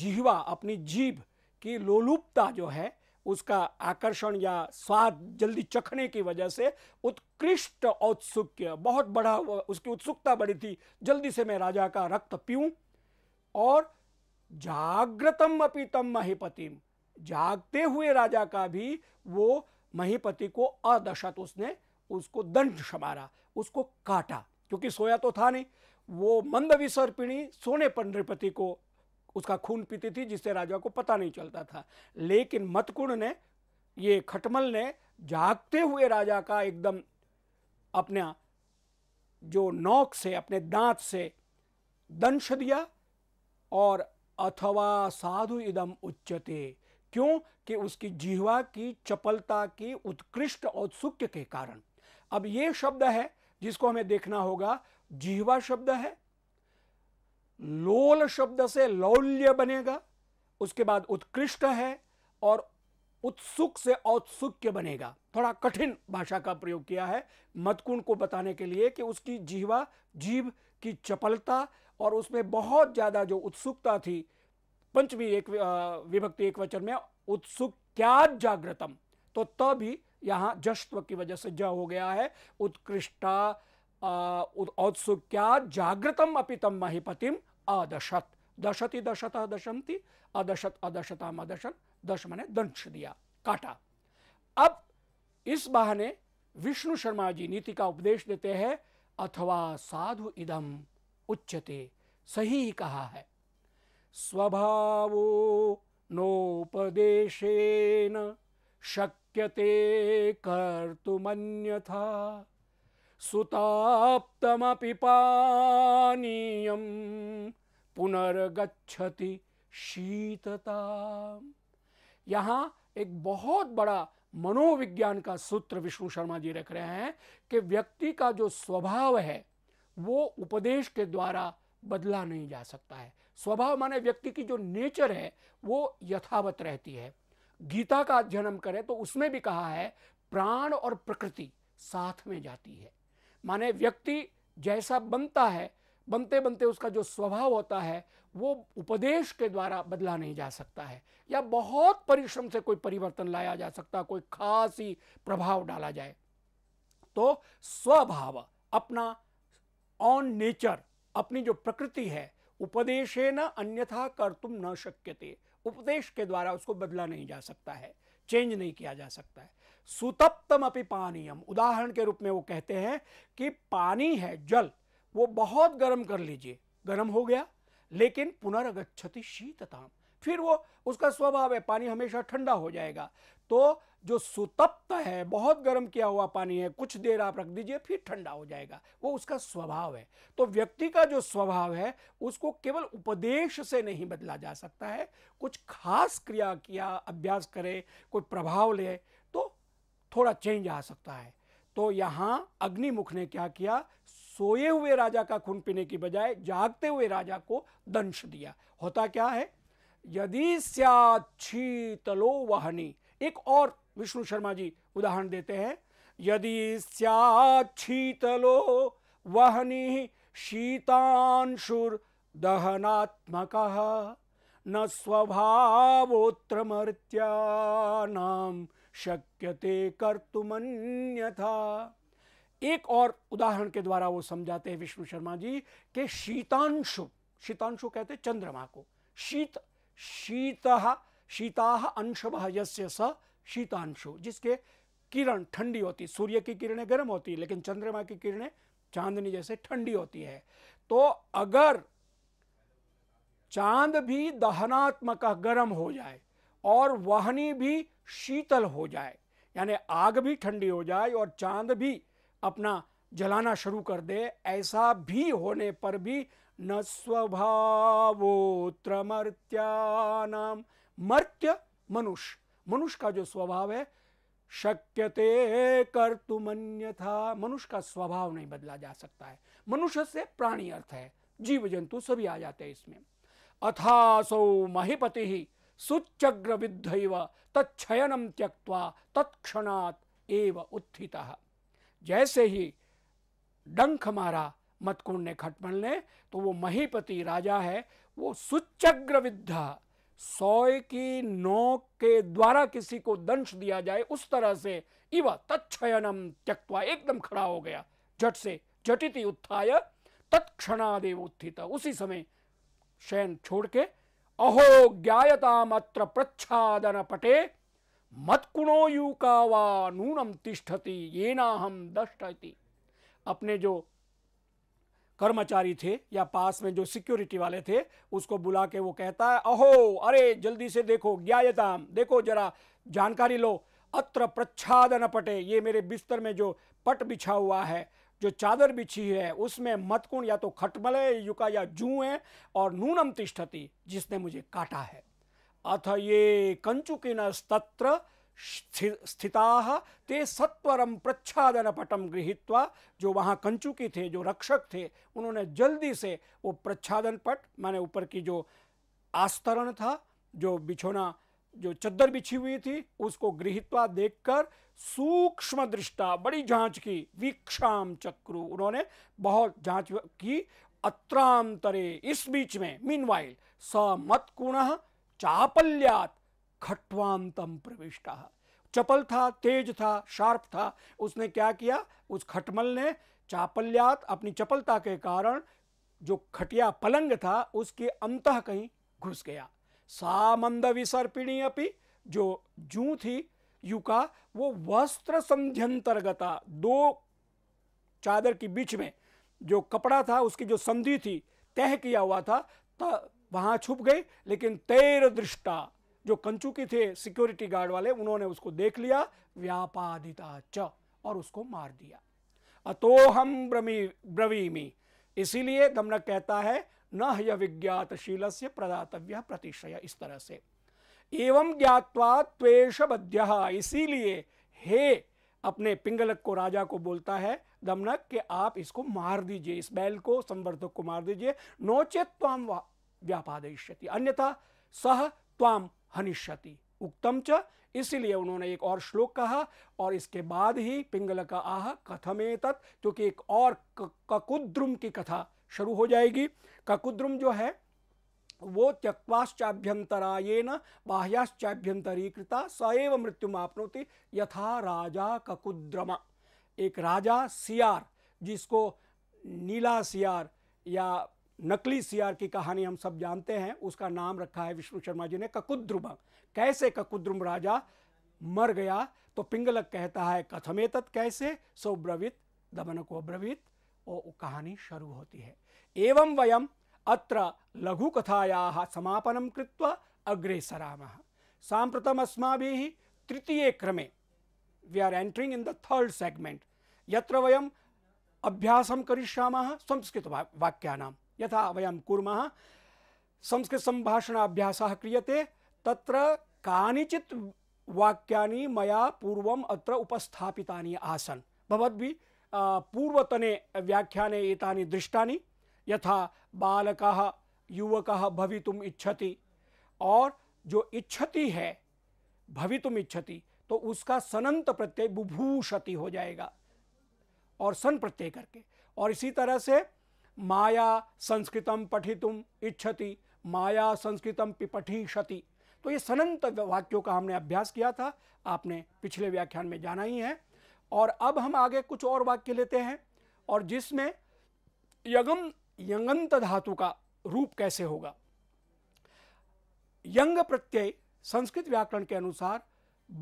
जिहवा अपनी जीभ की लोलुपता जो है उसका आकर्षण या स्वाद जल्दी चखने की वजह से उत्कृष्ट औत्सुक्य बहुत बड़ा उसकी उत्सुकता बड़ी थी जल्दी से मैं राजा का रक्त पीऊं और जागृतम अपी तम महीपतिम जागते हुए राजा का भी वो महीपति को अदशत उसने उसको दंड समारा उसको काटा क्योंकि सोया तो था नहीं वो मंद विसर्पिणी सोने पर नृपति को उसका खून पीती थी जिससे राजा को पता नहीं चलता था लेकिन मतकुण ने ये खटमल ने जागते हुए राजा का एकदम अपना जो नोक से अपने दांत से दंश दिया और अथवा साधु इदम उच्चते क्यों कि उसकी जीवा की चपलता की उत्कृष्ट औत्सुक्य के कारण अब ये शब्द है जिसको हमें देखना होगा जीवा शब्द है लोल शब्द से लौल्य बनेगा उसके बाद उत्कृष्ट है और उत्सुक से औत्सुक्य बनेगा थोड़ा कठिन भाषा का प्रयोग किया है मतकुण को बताने के लिए कि उसकी जीवा जीव की चपलता और उसमें बहुत ज़्यादा जो उत्सुकता थी पंचमी एक विभक्ति एक वचन में उत्सुक क्या जागृतम तो तभी यहां जश्व की वजह से ज हो गया है उत्कृष्टा औत्सुक्या जागृतम अपितम महिपतिम अदशत दशति दशत दशंती अदशत अदशताम अदशन दश मैंने दंश दिया काटा अब इस बहाने विष्णु शर्मा जी नीति का उपदेश देते हैं अथवा साधु इदम उच्यते सही ही कहा है स्वभावो नोपदेश शक्यते कर्तुमन्यथा सुताप्तमपि पानीयं पुनर्गच्छति शीतता यहाँ एक बहुत बड़ा मनोविज्ञान का सूत्र विष्णु शर्मा जी रख रहे हैं कि व्यक्ति का जो स्वभाव है वो उपदेश के द्वारा बदला नहीं जा सकता है स्वभाव माने व्यक्ति की जो नेचर है वो यथावत रहती है गीता का अध्ययन हम करें तो उसमें भी कहा है प्राण और प्रकृति साथ में जाती है माने व्यक्ति जैसा बनता है बनते बनते उसका जो स्वभाव होता है वो उपदेश के द्वारा बदला नहीं जा सकता है या बहुत परिश्रम से कोई परिवर्तन लाया जा सकता कोई खास ही प्रभाव डाला जाए तो स्वभाव अपना ऑन नेचर अपनी जो प्रकृति है उपदेश न अन्यथा कर तुम न शक्यते उपदेश के द्वारा उसको बदला नहीं जा सकता है चेंज नहीं किया जा सकता है सुतप्तम अपनी पानीयम उदाहरण के रूप में वो कहते हैं कि पानी है जल वो बहुत गर्म कर लीजिए गर्म हो गया लेकिन पुनर्गछति शीतताम फिर वो उसका स्वभाव है पानी हमेशा ठंडा हो जाएगा तो जो सुतप्त है बहुत गर्म किया हुआ पानी है कुछ देर आप रख दीजिए फिर ठंडा हो जाएगा वो उसका स्वभाव है तो व्यक्ति का जो स्वभाव है उसको केवल उपदेश से नहीं बदला जा सकता है कुछ खास क्रिया किया अभ्यास करे कोई प्रभाव ले तो थोड़ा चेंज आ सकता है तो यहाँ अग्निमुख ने क्या किया सोए हुए राजा का खून पीने की बजाय जागते हुए राजा को दंश दिया होता क्या है यदि शीतलो वहनी एक और विष्णु शर्मा जी उदाहरण देते हैं यदि शीतलो वहनी शीतांशुर दहनात्मक न स्वभावोत्र मर्त्यानाम शक्यते कर्तुमन्यथा एक और उदाहरण के द्वारा वो समझाते हैं विष्णु शर्मा जी के शीतांशु शीतांशु कहते चंद्रमा को शीत शीता शीता अंशव यस्य स शीतांशु जिसके किरण ठंडी होती सूर्य की किरणें गर्म होती लेकिन चंद्रमा की किरणें चांदनी जैसे ठंडी होती है तो अगर चांद भी दहनात्मक गर्म हो जाए और वाहनी भी शीतल हो जाए यानी आग भी ठंडी हो जाए और चांद भी अपना जलाना शुरू कर दे ऐसा भी होने पर भी न स्वभावोत्र मर्त्यानाम मर्त्य मनुष्य मनुष्य का जो स्वभाव है शक्यते कर था मनुष्य का स्वभाव नहीं बदला जा सकता है मनुष्य से प्राणी अर्थ है जीव जंतु सभी आ जाते हैं इसमें अथासौ महिपति ही सुचग्र विद्धव तत्क्षयनम त्यक्वा तत्क्षणात एव उत्थिता जैसे ही डंख मारा मतकुंड ने खटमल ने तो वो महीपति राजा है वो सुचग्र विद्या सोय की नोक के द्वारा किसी को दंश दिया जाए उस तरह से इव तत्क्षयनम त्यक्वा एकदम खड़ा हो गया झट से झटिति उत्थाय तत्णादेव उत्थित उसी समय शयन छोड़ के अहो ज्ञायताम मत्र प्रच्छादन पटे मतकुणो यू का वा नूनम तिष्ठती ये ना हम दष्ट अपने जो कर्मचारी थे या पास में जो सिक्योरिटी वाले थे उसको बुला के वो कहता है अहो अरे जल्दी से देखो ज्ञायताम देखो जरा जानकारी लो अत्र प्रच्छादन पटे ये मेरे बिस्तर में जो पट बिछा हुआ है जो चादर बिछी है उसमें मतकुण या तो खटमल है युका या जू है और नूनम तिष्ठती जिसने मुझे काटा है अथ ये कंचुकिन तत्र स्थिता ते सत्वरम प्रच्छादन पटम गृहित्वा जो वहाँ कंचुकी थे जो रक्षक थे उन्होंने जल्दी से वो प्रच्छादन पट माने ऊपर की जो आस्तरण था जो बिछोना जो चद्दर बिछी हुई थी उसको गृहित्वा देखकर सूक्ष्म दृष्टा बड़ी जांच की वीक्षाम चक्रु उन्होंने बहुत जांच की अत्रांतरे इस बीच में मीन वाइल स मत चापल्यात खटवांतम प्रविष्टा चपल था तेज था शार्प था उसने क्या किया उस खटमल ने चापल्यात अपनी चपलता के कारण जो खटिया पलंग था उसके अंत कहीं घुस गया सामंद मंद विसर्पिणी अपनी जो जू थी युका वो वस्त्र संध्यंतर्गता दो चादर के बीच में जो कपड़ा था उसकी जो संधि थी तय किया हुआ था वहां छुप गई लेकिन तेर दृष्टा जो कंचुकी थे सिक्योरिटी गार्ड वाले उन्होंने उसको देख लिया व्यापादिता च और उसको मार दिया अतो हम ब्रमी ब्रवीमी इसीलिए दमनक कहता है न यह विज्ञातशील से प्रदातव्य प्रतिशय इस तरह से एवं ज्ञातवा त्वेष बद्य इसीलिए हे अपने पिंगलक को राजा को बोलता है दमनक के आप इसको मार दीजिए इस बैल को संवर्धक को मार दीजिए नोचे त्वाम व्यापादयिष्यति अन्यथा सह त्वाम हनिष्यति उक्तम च इसीलिए उन्होंने एक और श्लोक कहा और इसके बाद ही पिंगल का आह कथमे तत् क्योंकि एक और ककुद्रुम की कथा शुरू हो जाएगी ककुद्रुम जो है वो त्यक्वाश्चाभ्यंतरायेन बाह्याश्चाभ्यंतरीकृता स एव मृत्यु आपनोति यथा राजा ककुद्रमा एक राजा सियार जिसको नीला सियार या नकली सीआर की कहानी हम सब जानते हैं उसका नाम रखा है विष्णु शर्मा जी ने ककुद्रुम कैसे ककुद्रुम राजा मर गया तो पिंगलक कहता है कथमे तत् कैसे सौब्रवित दमन को ब्रवीत और कहानी शुरू होती है एवं वयम अत्र लघु कथाया समापनम कृत्वा अग्रे सराम सांप्रतम भी तृतीय क्रमे we are entering in the third segment यत्र वयम अभ्यासम करिष्यामः संस्कृत वाक्यानां यथा वयं कुर्मः संस्कृतसम्भाषणाभ्यासः क्रियते तत्र कानिचित् वाक्यानि मया पूर्वम् अत्र उपस्थापितानि आसन् भवद्भिः पूर्वतने व्याख्याने एतानि दृष्टानि यथा बालकः युवकः भवितुम इच्छति और जो इच्छति है भवितुम इच्छति तो उसका सनंत प्रत्यय बुभूषति हो जाएगा और सन प्रत्यय करके और इसी तरह से माया संस्कृतम पठितुम इच्छति माया संस्कृतम पिपठीषति तो ये सनंत वाक्यों का हमने अभ्यास किया था आपने पिछले व्याख्यान में जाना ही है और अब हम आगे कुछ और वाक्य लेते हैं और जिसमें यगम यंगंत धातु का रूप कैसे होगा यंग प्रत्यय संस्कृत व्याकरण के अनुसार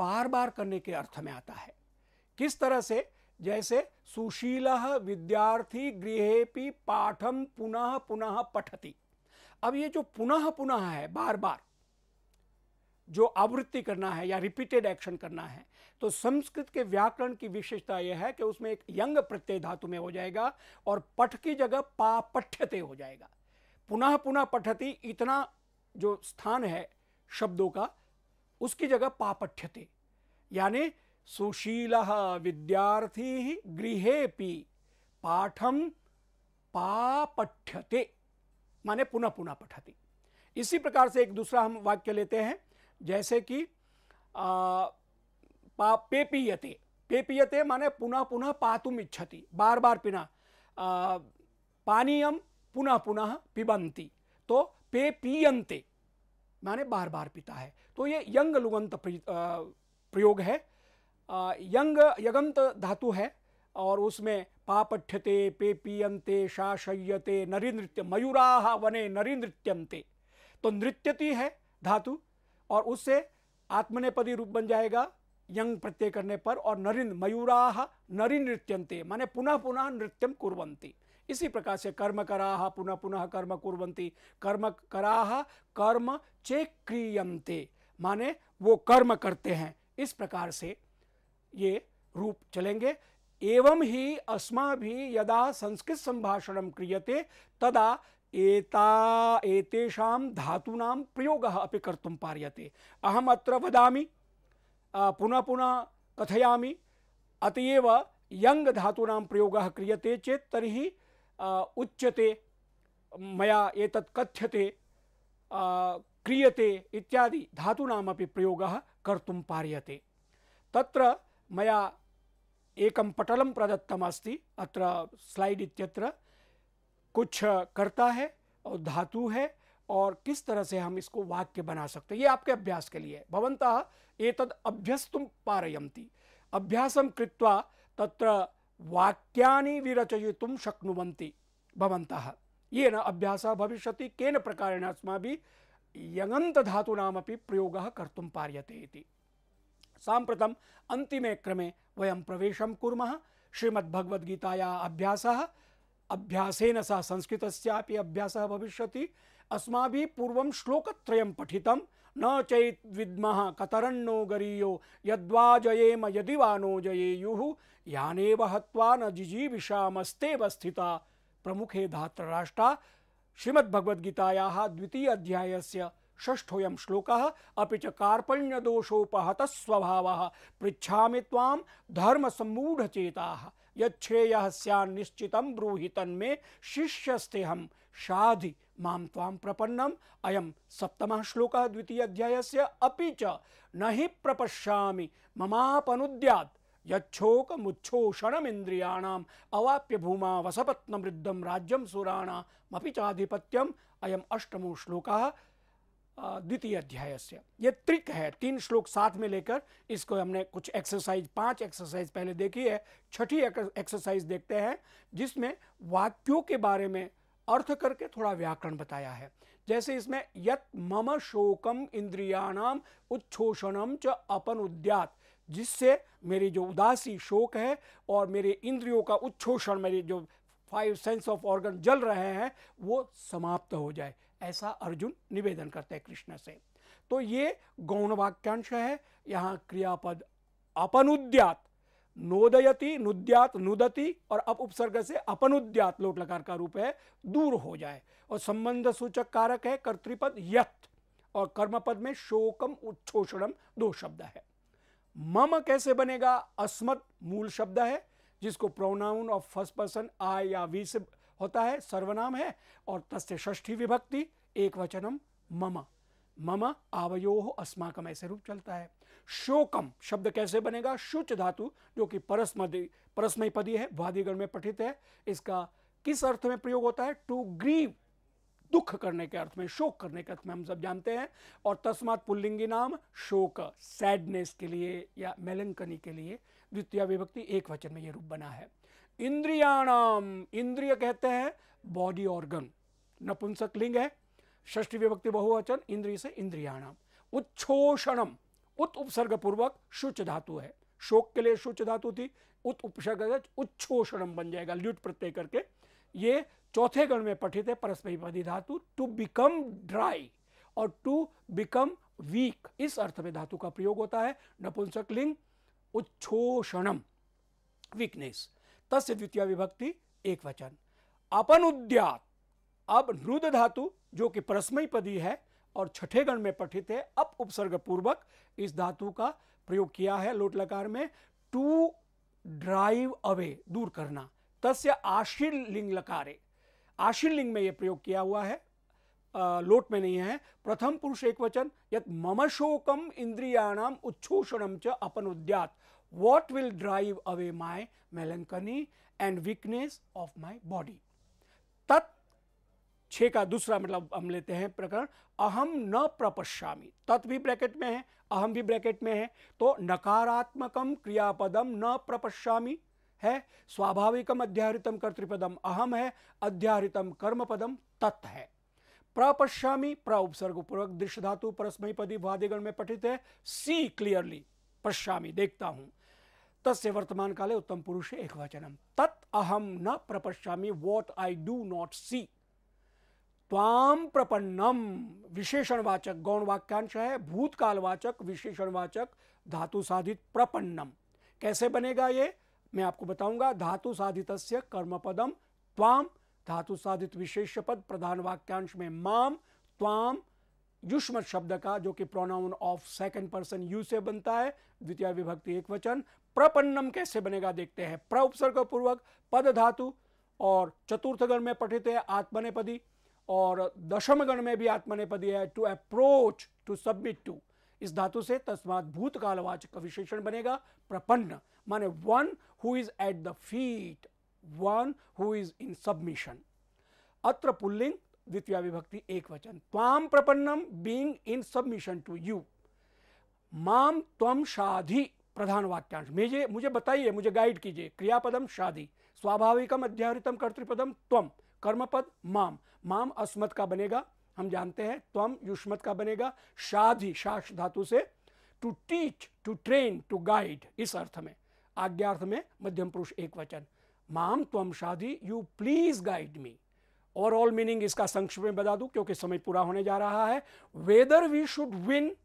बार बार करने के अर्थ में आता है किस तरह से जैसे सुशील विद्यार्थी गृहेपि पाठम पुनः पुनः पठती अब ये जो पुनः पुनः है बार बार जो आवृत्ति करना है या रिपीटेड एक्शन करना है तो संस्कृत के व्याकरण की विशेषता यह है कि उसमें एक यंग प्रत्यय धातु में हो जाएगा और पठ की जगह पा पठ्यते हो जाएगा पुनः पुनः पठती इतना जो स्थान है शब्दों का उसकी जगह पापठ्यते यानी सुशील विद्यार्थी गृह पाठ पापठ्यते माने पुनः पुनः पठती इसी प्रकार से एक दूसरा हम वाक्य लेते हैं जैसे कि पेपीयते पेपीयते माने पुनः पुनः पातुम इच्छति बार बार पिना पानीयम पुनः पुनः पिबंती तो पे पीयते माने बार बार पीता है तो ये यंग लुगंत प्रयोग है यंग यगंत धातु है और उसमें पापठ्यते पे पीयंते शाशयते नरी नृत्य मयूरा वने नरी नृत्यंते तो नृत्यति है धातु और उससे आत्मनेपदी रूप बन जाएगा यंग प्रत्यय करने पर और नरिन मयूरा नरी नृत्यंते माने पुनः पुनः नृत्यम कुरवंती इसी प्रकार से कर्म कराह पुनः पुनः कर्म कुरवंती कर्म कराह कर्म चे क्रियंते माने वो कर्म करते हैं इस प्रकार से ये रूप चलेंगे एवं ही अस्मा भी यदा संस्कृत संभाषण क्रियते तदा एता एतेषां धातूनां प्रयोगः अपि कर्तुं पार्यते अहम् पुनः पुनः कथयामी अतएव यंग धातूना प्रयोग प्रयोगः क्रियते चेत तरी उच्यते मैं एक कथ्यते क्रियते इत्यादि धातूना प्रयोग कर्तुं पार्यते तत्र मया एकं पटलं प्रदत्तमस्ति अत्र स्लाइड इत्यत्र कुछ करता है और धातु है और किस तरह से हम इसको वाक्य बना सकते हैं ये आपके अभ्यास के लिए है एक एतद् अभ्यस्तुं पारयन्ति अभ्यासं कृत्वा तत्र वाक्यानि विरचयितुं शक्नुवन्ति भवन्तः येन अभ्यासः भविष्यति केन प्रकारेण अस्माभिः यङन्तधातूनामपि प्रयोगः कर्तुं पार्यते इति सांप्रतम अन्तिमे क्रमे वयम प्रवेश कुर्मः श्रीमद्भगवद्गीताया अभ्यासः अभ्यासेन सह संस्कृतस्यापि अभ्यासः भविष्यति अस्माभिः पूर्वं श्लोकत्रयं पठितं न चैत् विद्मः कतरन्नो गरीयो यद्वा जयेम यदि वा नो जयेयुः यानेव हत्वा न जिजीविषामस्तेव स्थिता प्रमुखे धात्रराष्ट्रा श्रीमद्भगवद्गीतायाः द्वितीय अध्यायस्य षष्ठोऽयं श्लोकः अपि च कार्पण्यदोषोपहतः स्वभावः पृच्छामि त्वां धर्मसम्मूढचेताः यच्छेयः स्यान्निश्चितं ब्रूहि तन्मे हम शाधि मां त्वां प्रपन्नम् अयं सप्तमः श्लोकः द्वितीयाध्यायस्य अपि च न हि प्रपश्यामि ममापनुद्यात् यच्छोकमुच्छोषणमिन्द्रियाणाम् अवाप्य भूमा वसपत्नवृद्धं राज्यं सुराणामपि चाधिपत्यम् अयम् अष्टमो श्लोकः द्वितीय अध्याय से ये त्रिक है तीन श्लोक साथ में लेकर इसको हमने कुछ एक्सरसाइज पांच एक्सरसाइज पहले देखी है छठी एक्सरसाइज देखते हैं जिसमें वाक्यों के बारे में अर्थ करके थोड़ा व्याकरण बताया है जैसे इसमें यत मम शोकम इंद्रियाणाम उच्छोषणम च अपन उद्यात जिससे मेरी जो उदासी शोक है और मेरे इंद्रियों का उच्छोषण मेरे जो फाइव सेंस ऑफ ऑर्गन जल रहे हैं वो समाप्त हो जाए ऐसा अर्जुन निवेदन करते हैं कृष्ण से तो ये गौण वाक्यांश है यहाँ क्रियापद अपनुद्यात नोदयति नुद्यात नुदति और अप उपसर्ग से अपनुद्यात लोट लकार का रूप है दूर हो जाए और संबंध सूचक कारक है कर्तृपद यथ और कर्मपद में शोकम उच्छोषणम दो शब्द है मम कैसे बनेगा अस्मत मूल शब्द है जिसको pronoun of first person I या वी से होता है सर्वनाम है और तस्य षष्ठी विभक्ति एक वचनम मम मम आवयो अस्माकम ऐसे रूप चलता है शोकम शब्द कैसे बनेगा शुच धातु जो कि परस्मदी परस्मय पदी है वादिगण में पठित है इसका किस अर्थ में प्रयोग होता है टू ग्रीव दुख करने के अर्थ में शोक करने के अर्थ में हम सब जानते हैं और तस्मात पुल्लिंगी नाम शोक सैडनेस के लिए या मेलंकनी के लिए द्वितीय विभक्ति एक वचन में यह रूप बना है इंद्रियाणाम इंद्रिय कहते हैं बॉडी ऑर्गन नपुंसक लिंग है षष्टी विभक्ति बहुवचन इंद्रिय से इंद्रियाणाम उच्छोषणम उत उपसर्ग पूर्वक शुच धातु है शोक के लिए शुच धातु थी उत उपसर्ग उच्छोषणम बन जाएगा ल्यूट प्रत्यय करके ये चौथे गण में पठित है परस्परिपदी धातु टू बिकम ड्राई और टू बिकम वीक इस अर्थ में धातु का प्रयोग होता है नपुंसक लिंग उच्छोषणम वीकनेस तस्य द्वितीय विभक्ति एक वचन अपन उद्यात अब नृद धातु जो कि परस्मयी पदी है और छठे गण में पठित है अप उपसर्ग पूर्वक इस धातु का प्रयोग किया है लोट लकार में टू ड्राइव अवे दूर करना तस्य आशीर लिंग लकारे आशीर लिंग में यह प्रयोग किया हुआ है आ, लोट में नहीं है प्रथम पुरुष एक वचन यत मम शोकम इंद्रियाणाम उच्छोषणम च अपन उद्यात what will drive away my melancholy and weakness of my body. तत् छः का दूसरा मतलब हम लेते हैं प्रकरण अहम न प्रपश्यामी तत् भी ब्रैकेट में है अहम भी ब्रैकेट में है तो नकारात्मकम क्रियापदम न प्रपश्यामी है स्वाभाविकम अध्याहृतम कर्तृपदम अहम है अध्याहृतम कर्मपदम तत् है प्रपश्यामी प्र उपसर्ग पूर्वक दृश्य धातु परस्मयपदी वादिगण में पठित है सी क्लियरली पश्यामी देखता हूं तस्य वर्तमान काले उत्तम पुरुष एक वचनम तत् अहम न प्रपश्यामी what I do not see त्वाम प्रपन्नम विशेषणवाचक वाक्यांश है भूतकालवाचक विशेषणवाचक धातु साधित प्रपन्नम कैसे बनेगा ये मैं आपको बताऊंगा धातु साधित कर्मपदम त्वाम धातु साधित विशेष पद प्रधान वाक्यांश में माम त्वाम युष्म शब्द का जो कि pronoun of second person you से बनता है द्वितीय विभक्ति एक वचन प्रपन्नम कैसे बनेगा देखते हैं प्र उपसर्ग पूर्वक पद धातु और चतुर्थ गण में पठित है आत्मनेपदी और दशम गण में भी आत्मनेपदी है to approach to submit to इस धातु से तस्मात भूतकालवाचक विशेषण बनेगा प्रपन्न माने one who is at the feet one who is in submission अत्र पुल्लिंग द्वितीय विभक्ति एक वचन त्वाम प्रपन्नम being in submission to you माम त्वम शाधी प्रधान वाक्यांश मुझे मुझे बताइए मुझे गाइड कीजिए क्रियापदम शादी स्वाभाविकम अध्याहृतम कर्तृपदम त्वम कर्मपद माम माम अस्मत का बनेगा हम जानते हैं त्वम युष्मत का बनेगा शादी शास धातु से to teach to train to guide इस अर्थ में आज्ञार्थ में मध्यम पुरुष एक वचन माम त्वम शादी यू प्लीज गाइड मी और ऑल मीनिंग इसका संक्षिप्त में बता दूं क्योंकि समय पूरा होने जा रहा है whether we should win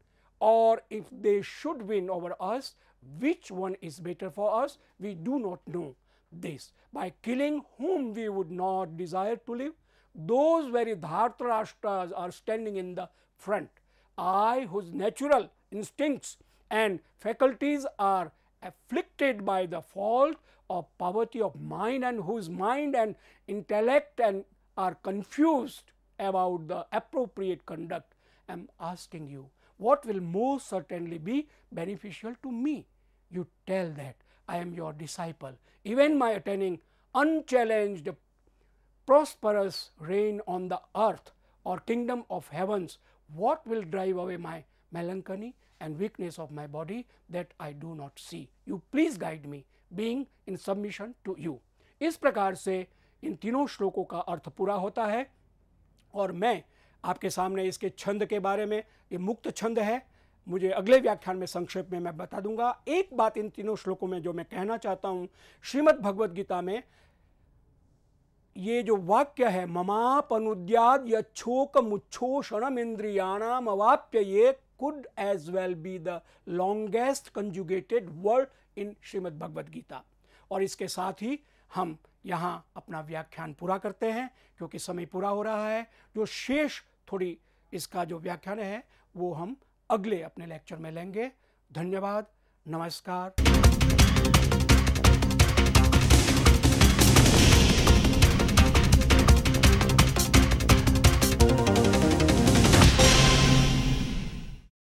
or if they should win over us, which one is better for us, we do not know this. By killing whom we would not desire to live, those very Dhartarashtras are standing in the front. I, whose natural instincts and faculties are afflicted by the fault of poverty of mind and whose mind and intellect and are confused about the appropriate conduct, am asking you what will most certainly be beneficial to me. You tell that I am your disciple. Even my attaining unchallenged prosperous reign on the earth or kingdom of heavens, what will drive away my melancholy and weakness of my body that I do not see. You please guide me being in submission to you. इस प्रकार से इन तीनों श्लोकों का अर्थ पूरा होता है और मैं आपके सामने इसके छंद के बारे में ये मुक्त छंद है मुझे अगले व्याख्यान में संक्षेप में मैं बता दूंगा एक बात इन तीनों श्लोकों में जो मैं कहना चाहता हूँ श्रीमद भगवद गीता में ये जो वाक्य है अनुद्याद यछोक मुच्छोषणम इंद्रियाणाम अवाप्य ये could as well be the longest conjugated word in Shrimad Bhagavad Gita और इसके साथ ही हम यहाँ अपना व्याख्यान पूरा करते हैं क्योंकि समय पूरा हो रहा है जो शेष थोड़ी इसका जो व्याख्यान है वो हम अगले अपने लेक्चर में लेंगे धन्यवाद नमस्कार